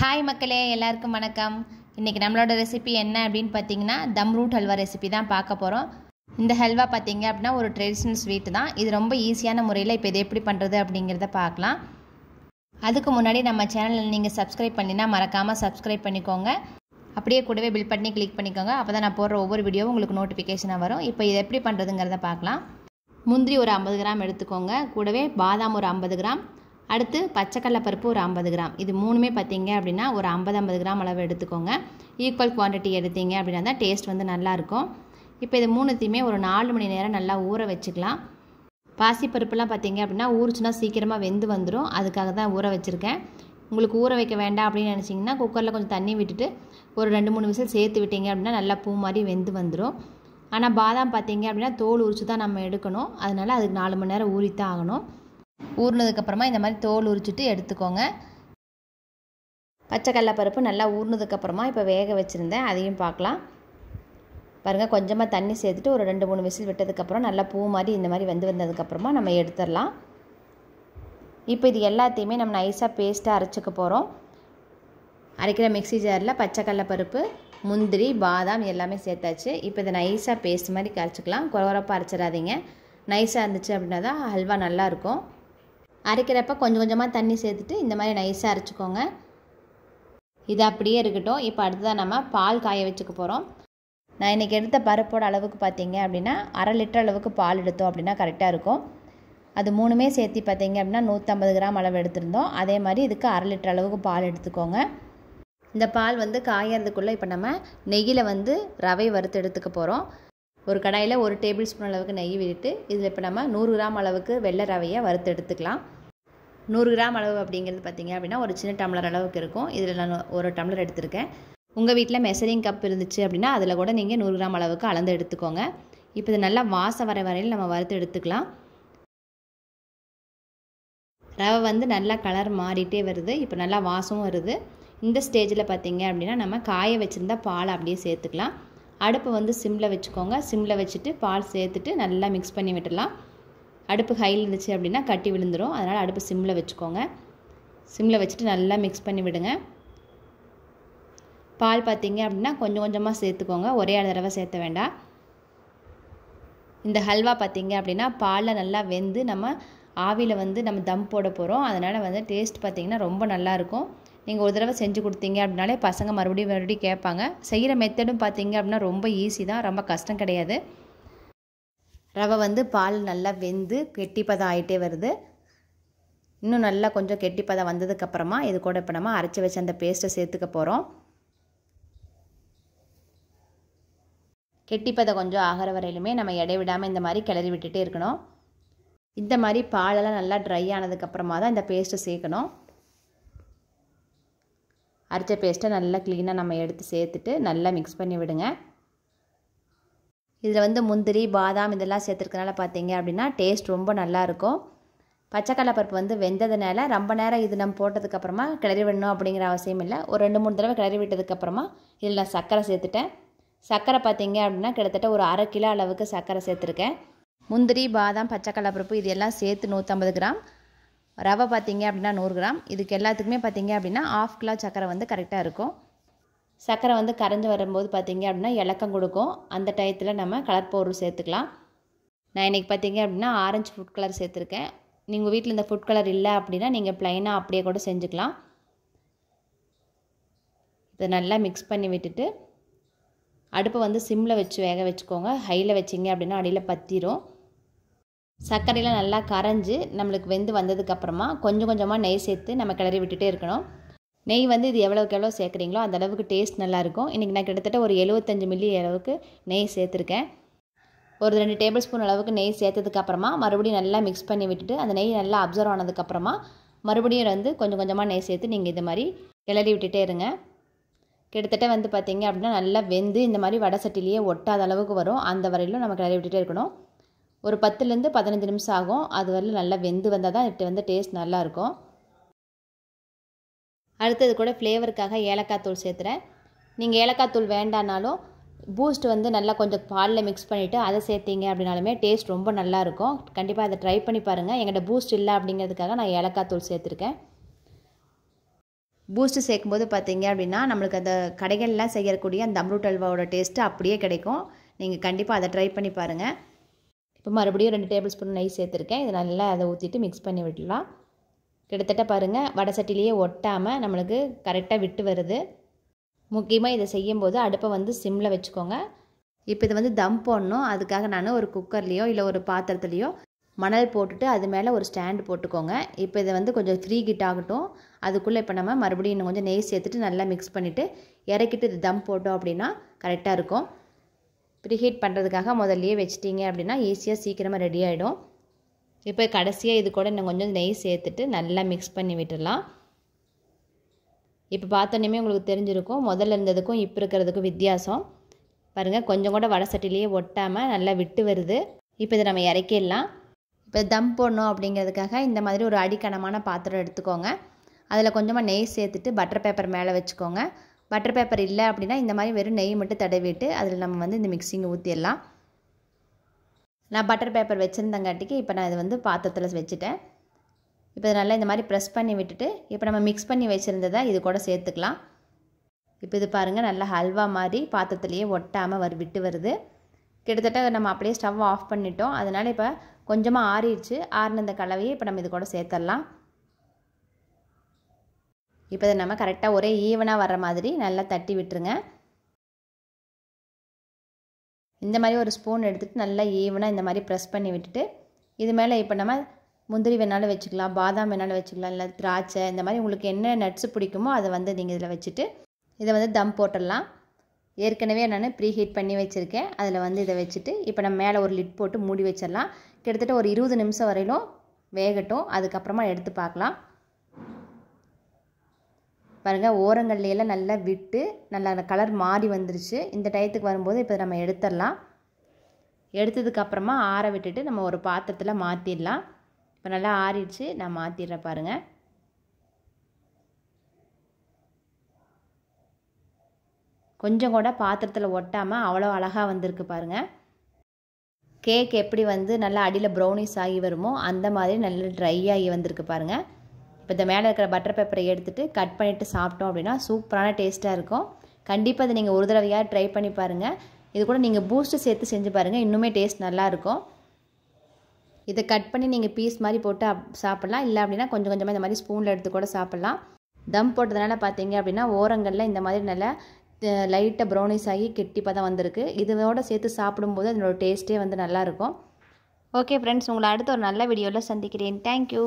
hi மக்களே எல்லாருக்கும் வணக்கம் இன்றைக்கி நம்மளோட ரெசிபி என்ன அப்படின்னு பார்த்தீங்கன்னா தம் ரூட் ஹல்வா ரெசிபி தான் பார்க்க போகிறோம் இந்த ஹல்வா பார்த்தீங்க அப்படின்னா ஒரு ட்ரெடிஷ்னல் ஸ்வீட் தான் இது ரொம்ப ஈஸியான முறையில் இப்போ இதை எப்படி பண்ணுறது அப்படிங்கிறத பார்க்கலாம் அதுக்கு முன்னாடி நம்ம சேனலில் நீங்கள் சப்ஸ்கிரைப் பண்ணினா மறக்காமல் சப்ஸ்கிரைப் பண்ணிக்கோங்க அப்படியே கூடவே பில் பண்ணி கிளிக் பண்ணிக்கோங்க அப்போ தான் நான் போடுற ஒவ்வொரு வீடியோவும் உங்களுக்கு நோட்டிஃபிகேஷனாக வரும் இப்போ இதை எப்படி பண்ணுறதுங்கிறத பார்க்கலாம் முந்திரி ஒரு ஐம்பது கிராம் எடுத்துக்கோங்க கூடவே பாதாம் ஒரு ஐம்பது கிராம் அடுத்து பருப்பு ஒரு ஐம்பது கிராம் இது மூணுமே பார்த்தீங்க அப்படின்னா ஒரு ஐம்பது ஐம்பது கிராம் அளவு எடுத்துக்கோங்க ஈக்குவல் குவான்டிட்டி எடுத்தீங்க அப்படின்னா தான் டேஸ்ட் வந்து நல்லாயிருக்கும் இப்போ இது மூணுத்தையுமே ஒரு நாலு மணி நேரம் நல்லா ஊற வச்சுக்கலாம் பாசிப்பருப்புலாம் பார்த்தீங்க அப்படின்னா ஊறிச்சுன்னா சீக்கிரமாக வெந்து வந்துடும் அதுக்காக தான் ஊற வச்சுருக்கேன் உங்களுக்கு ஊற வைக்க வேண்டாம் அப்படின்னு நினச்சிங்கன்னா குக்கரில் கொஞ்சம் தண்ணி விட்டுட்டு ஒரு ரெண்டு மூணு விசில் சேர்த்து விட்டீங்க அப்படின்னா நல்லா பூ மாதிரி வெந்து வந்துடும் ஆனால் பாதாம் பார்த்தீங்க அப்படின்னா தோல் உரிச்சு தான் நம்ம எடுக்கணும் அதனால் அதுக்கு நாலு மணி நேரம் ஊறித்தான் ஆகணும் ஊறினதுக்கப்புறமா இந்த மாதிரி தோல் உரிச்சிட்டு எடுத்துக்கோங்க பச்சை கடலப்பருப்பு நல்லா ஊறினதுக்கப்புறமா இப்போ வேக வச்சுருந்தேன் அதையும் பார்க்கலாம் பாருங்கள் கொஞ்சமாக தண்ணி சேர்த்துட்டு ஒரு ரெண்டு மூணு விசில் விட்டதுக்கப்புறம் நல்லா பூ மாதிரி இந்த மாதிரி வந்து வந்ததுக்கப்புறமா நம்ம எடுத்துடலாம் இப்போ இது எல்லாத்தையுமே நம்ம நைஸாக பேஸ்ட்டாக அரைச்சிக்க போகிறோம் அரைக்கிற மிக்சி ஜாரில் பச்சை கடலப்பருப்பு முந்திரி பாதாம் எல்லாமே சேர்த்தாச்சு இப்போ இதை நைஸாக பேஸ்ட் மாதிரி கரைச்சிக்கலாம் குறவரப்பாக அரைச்சிடாதீங்க நைஸாக இருந்துச்சு அப்படின்னா தான் ஹல்வா நல்லாயிருக்கும் அரைக்கிறப்ப கொஞ்சம் கொஞ்சமாக தண்ணி சேர்த்துட்டு இந்த மாதிரி நைஸாக அரைச்சிக்கோங்க இது அப்படியே இருக்கட்டும் இப்போ அடுத்ததாக நம்ம பால் காய வச்சுக்க போகிறோம் நான் இன்றைக்கி எடுத்த பருப்போட அளவுக்கு பார்த்தீங்க அப்படின்னா அரை லிட்டர் அளவுக்கு பால் எடுத்தோம் அப்படின்னா கரெக்டாக இருக்கும் அது மூணுமே சேர்த்து பார்த்தீங்க அப்படின்னா நூற்றம்பது கிராம் அளவு எடுத்திருந்தோம் அதே மாதிரி இதுக்கு அரை லிட்டர் அளவுக்கு பால் எடுத்துக்கோங்க இந்த பால் வந்து காயறதுக்குள்ளே இப்போ நம்ம நெய்யில் வந்து ரவை வறுத்து எடுத்துக்க போகிறோம் ஒரு கடாயில் ஒரு டேபிள் ஸ்பூன் அளவுக்கு நெய் விட்டுட்டு இதில் இப்போ நம்ம நூறு கிராம் அளவுக்கு வெள்ளை ரவையை வறுத்து எடுத்துக்கலாம் நூறு கிராம் அளவு அப்படிங்கிறது பார்த்திங்க அப்படின்னா ஒரு சின்ன டம்ளர் அளவுக்கு இருக்கும் இதில் நான் ஒரு டம்ளர் எடுத்திருக்கேன் உங்கள் வீட்டில் மெசரிங் கப் இருந்துச்சு அப்படின்னா அதில் கூட நீங்கள் நூறு கிராம் அளவுக்கு அளந்து எடுத்துக்கோங்க இப்போ இது நல்லா வாச வர வரையில் நம்ம வறுத்து எடுத்துக்கலாம் ரவை வந்து நல்லா கலர் மாறிட்டே வருது இப்போ நல்லா வாசமும் வருது இந்த ஸ்டேஜில் பார்த்திங்க அப்படின்னா நம்ம காய வச்சுருந்தா பால் அப்படியே சேர்த்துக்கலாம் அடுப்பை வந்து சிம்மில் வச்சுக்கோங்க சிம்மில் வச்சுட்டு பால் சேர்த்துட்டு நல்லா மிக்ஸ் பண்ணி விட்டுடலாம் அடுப்பு ஹையில் இருந்துச்சு அப்படின்னா கட்டி விழுந்துடும் அதனால் அடுப்பு சிம்மில் வச்சுக்கோங்க சிம்மில் வச்சுட்டு நல்லா மிக்ஸ் பண்ணி விடுங்க பால் பார்த்தீங்க அப்படின்னா கொஞ்சம் கொஞ்சமாக சேர்த்துக்கோங்க ஒரே தடவை சேர்த்த வேண்டாம் இந்த ஹல்வா பார்த்தீங்க அப்படின்னா பாலில் நல்லா வெந்து நம்ம ஆவியில் வந்து நம்ம தம் போட போகிறோம் அதனால் வந்து டேஸ்ட் பார்த்திங்கன்னா ரொம்ப நல்லாயிருக்கும் நீங்கள் ஒரு தடவை செஞ்சு கொடுத்தீங்க அப்படின்னாலே பசங்க மறுபடியும் மறுபடியும் கேட்பாங்க செய்கிற மெத்தடும் பார்த்தீங்க அப்படின்னா ரொம்ப ஈஸி தான் ரொம்ப கஷ்டம் கிடையாது ரவை வந்து பால் நல்லா வெந்து கெட்டிப்பதம் ஆகிட்டே வருது இன்னும் நல்லா கொஞ்சம் கெட்டிப்பதம் வந்ததுக்கப்புறமா இது கூட இப்போ நம்ம அரைச்சி வச்ச அந்த பேஸ்ட்டை சேர்த்துக்க போகிறோம் கெட்டிப்பதம் கொஞ்சம் ஆகிற வரையிலுமே நம்ம இடைவிடாமல் இந்த மாதிரி கிளறி விட்டுட்டே இருக்கணும் இந்த மாதிரி பாலெல்லாம் நல்லா ட்ரை ஆனதுக்கப்புறமா தான் இந்த பேஸ்ட்டை சேர்க்கணும் அரைச்ச பேஸ்ட்டை நல்லா க்ளீனாக நம்ம எடுத்து சேர்த்துட்டு நல்லா மிக்ஸ் பண்ணி விடுங்க இதில் வந்து முந்திரி பாதாம் இதெல்லாம் சேர்த்துருக்கனால பார்த்தீங்க அப்படின்னா டேஸ்ட் ரொம்ப நல்லாயிருக்கும் பச்சைக்கடலை பருப்பு வந்து வெந்ததுனால ரொம்ப நேரம் இது நம்ம போட்டதுக்கப்புறமா கிளறி விடணும் அப்படிங்கிற அவசியம் இல்லை ஒரு ரெண்டு மூணு தடவை கிளறி விட்டதுக்கப்புறமா இதில் நான் சர்க்கரை சேர்த்துட்டேன் சர்க்கரை பார்த்தீங்க அப்படின்னா கிட்டத்தட்ட ஒரு அரை கிலோ அளவுக்கு சர்க்கரை சேர்த்துருக்கேன் முந்திரி பாதாம் பச்சைக்கடலை பருப்பு இது எல்லாம் சேர்த்து நூற்றம்பது கிராம் ரவை பார்த்தீங்க அப்படின்னா நூறு கிராம் இதுக்கு எல்லாத்துக்குமே பார்த்தீங்க அப்படின்னா ஆஃப் கிலோ சர்க்கரை வந்து கரெக்டாக இருக்கும் சர்க்கரை வந்து கரைஞ்சி வரும்போது பார்த்திங்க அப்படின்னா இலக்கம் கொடுக்கும் அந்த டயத்தில் நம்ம கலர் பவுடர் சேர்த்துக்கலாம் நான் இன்றைக்கி பார்த்திங்க அப்படின்னா ஆரஞ்சு ஃபுட் கலர் சேர்த்துருக்கேன் நீங்கள் வீட்டில் இந்த ஃபுட் கலர் இல்லை அப்படின்னா நீங்கள் ப்ளைனாக அப்படியே கூட செஞ்சுக்கலாம் இதை நல்லா மிக்ஸ் பண்ணி விட்டுட்டு அடுப்பை வந்து சிம்மில் வச்சு வேக வச்சுக்கோங்க ஹையில் வச்சிங்க அப்படின்னா அடியில் பற்றிடும் சர்க்கரையில் நல்லா கரைஞ்சி நம்மளுக்கு வெந்து வந்ததுக்கப்புறமா கொஞ்சம் கொஞ்சமாக நெய் சேர்த்து நம்ம கிளறி விட்டுகிட்டே இருக்கணும் நெய் வந்து இது எவ்வளோக்கு எவ்வளோ சேர்க்குறீங்களோ அந்தளவுக்கு டேஸ்ட் நல்லாயிருக்கும் இன்றைக்கி நான் கிட்டத்தட்ட ஒரு எழுபத்தஞ்சு மில்லி அளவுக்கு நெய் சேர்த்துருக்கேன் ஒரு ரெண்டு டேபிள் ஸ்பூன் அளவுக்கு நெய் சேர்த்ததுக்கப்புறமா மறுபடியும் நல்லா மிக்ஸ் பண்ணி விட்டுட்டு அந்த நெய் நல்லா அப்சர்வ் ஆனதுக்கப்புறமா மறுபடியும் வந்து கொஞ்சம் கொஞ்சமாக நெய் சேர்த்து நீங்கள் இது மாதிரி கிளறி விட்டுட்டே இருங்க கிட்டத்தட்ட வந்து பார்த்தீங்க அப்படின்னா நல்லா வெந்து இந்த மாதிரி வடை சட்டிலேயே ஒட்டாத அளவுக்கு வரும் அந்த வரையிலும் நம்ம கிளறி விட்டுட்டே இருக்கணும் ஒரு பத்துலேருந்து பதினஞ்சு நிமிஷம் ஆகும் அது வரையிலும் நல்லா வெந்து வந்தால் தான் இட்டு வந்து டேஸ்ட் நல்லாயிருக்கும் அடுத்தது கூட ஃப்ளேவருக்காக ஏலக்காய் தூள் சேர்த்துறேன் நீங்கள் ஏலக்காய் தூள் வேண்டானாலும் பூஸ்ட் வந்து நல்லா கொஞ்சம் பாலில் மிக்ஸ் பண்ணிவிட்டு அதை சேர்த்திங்க அப்படின்னாலுமே டேஸ்ட் ரொம்ப நல்லாயிருக்கும் கண்டிப்பாக அதை ட்ரை பண்ணி பாருங்கள் எங்கள்கிட்ட பூஸ்ட் இல்லை அப்படிங்கிறதுக்காக நான் ஏலக்காய் தூள் சேர்த்துருக்கேன் பூஸ்ட்டு சேர்க்கும்போது பார்த்தீங்க அப்படின்னா நம்மளுக்கு அந்த கடைகள்லாம் செய்யக்கூடிய அந்த அம்ரூட் அல்வாவோட டேஸ்ட்டு அப்படியே கிடைக்கும் நீங்கள் கண்டிப்பாக அதை ட்ரை பண்ணி பாருங்கள் இப்போ மறுபடியும் ரெண்டு டேபிள் ஸ்பூன் நெய் சேர்த்துருக்கேன் இதை நல்லா அதை ஊற்றிட்டு மிக்ஸ் பண்ணி விடலாம் கிட்டத்தட்ட பாருங்கள் வடை சட்டிலேயே ஒட்டாமல் நம்மளுக்கு கரெக்டாக விட்டு வருது முக்கியமாக இதை செய்யும்போது அடுப்பை வந்து சிம்மில் வச்சுக்கோங்க இப்போ இது வந்து தம் போடணும் அதுக்காக நான் ஒரு குக்கர்லேயோ இல்லை ஒரு பாத்திரத்துலேயோ மணல் போட்டுட்டு அது மேலே ஒரு ஸ்டாண்டு போட்டுக்கோங்க இப்போ இதை வந்து கொஞ்சம் த்ரீ கிட் ஆகட்டும் அதுக்குள்ளே இப்போ நம்ம மறுபடியும் இன்னும் கொஞ்சம் நெய் சேர்த்துட்டு நல்லா மிக்ஸ் பண்ணிவிட்டு இறக்கிட்டு இது தம் போட்டோம் அப்படின்னா கரெக்டாக இருக்கும் ப்ரீஹீட் பண்ணுறதுக்காக முதல்லையே வச்சிட்டிங்க அப்படின்னா ஈஸியாக சீக்கிரமாக ரெடி ஆகிடும் இப்போ கடைசியாக இது கூட இன்னும் கொஞ்சம் நெய் சேர்த்துட்டு நல்லா மிக்ஸ் பண்ணி விட்டுடலாம் இப்போ பார்த்தோன்னே உங்களுக்கு தெரிஞ்சிருக்கும் முதல்ல இருந்ததுக்கும் இப்போ இருக்கிறதுக்கும் வித்தியாசம் பாருங்கள் கொஞ்சம் கூட வடை சட்டிலேயே ஒட்டாமல் நல்லா விட்டு வருது இப்போ இதை நம்ம இறக்கிடலாம் இப்போ தம் போடணும் அப்படிங்கிறதுக்காக இந்த மாதிரி ஒரு அடிக்கனமான பாத்திரம் எடுத்துக்கோங்க அதில் கொஞ்சமாக நெய் சேர்த்துட்டு பட்டர் பேப்பர் மேலே வச்சுக்கோங்க பட்டர் பேப்பர் இல்லை அப்படின்னா இந்த மாதிரி வெறும் நெய் மட்டும் தடவிட்டு அதில் நம்ம வந்து இந்த மிக்சிங்கை ஊற்றிடலாம் நான் பட்டர் பேப்பர் வச்சுருந்தங்காட்டிக்கு இப்போ நான் இது வந்து பாத்திரத்தில் வச்சுட்டேன் இப்போ நல்லா இந்த மாதிரி ப்ரெஸ் பண்ணி விட்டுட்டு இப்போ நம்ம மிக்ஸ் பண்ணி வச்சுருந்ததை இது கூட சேர்த்துக்கலாம் இப்போ இது பாருங்கள் நல்லா ஹல்வா மாதிரி பாத்திரத்துலேயே ஒட்டாமல் வரு விட்டு வருது கிட்டத்தட்ட நம்ம அப்படியே ஸ்டவ் ஆஃப் பண்ணிட்டோம் அதனால் இப்போ கொஞ்சமாக ஆறிடுச்சு ஆறின இந்த கலவையை இப்போ நம்ம இது கூட சேர்த்துடலாம் இப்போ இதை நம்ம கரெக்டாக ஒரே ஈவனாக வர்ற மாதிரி நல்லா தட்டி விட்டுருங்க இந்த மாதிரி ஒரு ஸ்பூன் எடுத்துகிட்டு நல்லா ஈவனாக இந்த மாதிரி ப்ரெஸ் பண்ணி விட்டுட்டு இது மேலே இப்போ நம்ம முந்திரி வேணாலும் வச்சுக்கலாம் பாதாம் வேணாலும் வச்சுக்கலாம் இல்லை திராட்சை இந்த மாதிரி உங்களுக்கு என்ன நட்ஸ் பிடிக்குமோ அதை வந்து நீங்கள் இதில் வச்சுட்டு இதை வந்து தம் போட்டுடலாம் ஏற்கனவே நான் ப்ரீ ஹீட் பண்ணி வச்சுருக்கேன் அதில் வந்து இதை வச்சுட்டு இப்போ நம்ம மேலே ஒரு லிட் போட்டு மூடி வச்சிடலாம் கிட்டத்தட்ட ஒரு இருபது நிமிஷம் வரையிலும் வேகட்டும் அதுக்கப்புறமா எடுத்து பார்க்கலாம் பாருங்கள் ஓரங்கள்லையெல்லாம் நல்லா விட்டு நல்லா கலர் மாறி வந்துருச்சு இந்த டயத்துக்கு வரும்போது இப்போ நம்ம எடுத்துடலாம் எடுத்ததுக்கப்புறமா ஆற விட்டுட்டு நம்ம ஒரு பாத்திரத்தில் மாற்றிடலாம் இப்போ நல்லா ஆறிடுச்சு நான் மாற்றிடுறேன் பாருங்கள் கொஞ்சம் கூட பாத்திரத்தில் ஒட்டாமல் அவ்வளோ அழகாக வந்திருக்கு பாருங்கள் கேக் எப்படி வந்து நல்லா அடியில் ப்ரௌனிஸ் ஆகி வருமோ அந்த மாதிரி நல்லா ட்ரை ஆகி வந்திருக்கு பாருங்கள் இப்போ இந்த மேலே இருக்கிற பட்டர் பேப்பரை எடுத்துகிட்டு கட் பண்ணிவிட்டு சாப்பிட்டோம் அப்படின்னா சூப்பரான டேஸ்ட்டாக இருக்கும் கண்டிப்பாக அதை நீங்கள் ஒரு தடவையாக ட்ரை பண்ணி பாருங்கள் இது கூட நீங்கள் பூஸ்ட்டு சேர்த்து செஞ்சு பாருங்கள் இன்னுமே டேஸ்ட் நல்லாயிருக்கும் இதை கட் பண்ணி நீங்கள் பீஸ் மாதிரி போட்டு சாப்பிட்லாம் இல்லை அப்படின்னா கொஞ்சம் கொஞ்சமாக இந்த மாதிரி ஸ்பூனில் எடுத்து கூட சாப்பிட்லாம் தம் போட்டதுனால பார்த்தீங்க அப்படின்னா ஓரங்களில் இந்த மாதிரி நல்லா லைட்டாக ப்ரௌனிஸ் ஆகி கெட்டிப்பாக தான் வந்திருக்கு இதோட சேர்த்து சாப்பிடும்போது அதனோட டேஸ்ட்டே வந்து நல்லாயிருக்கும் ஓகே ஃப்ரெண்ட்ஸ் உங்களை அடுத்து ஒரு நல்ல வீடியோவில் சந்திக்கிறேன் தேங்க்யூ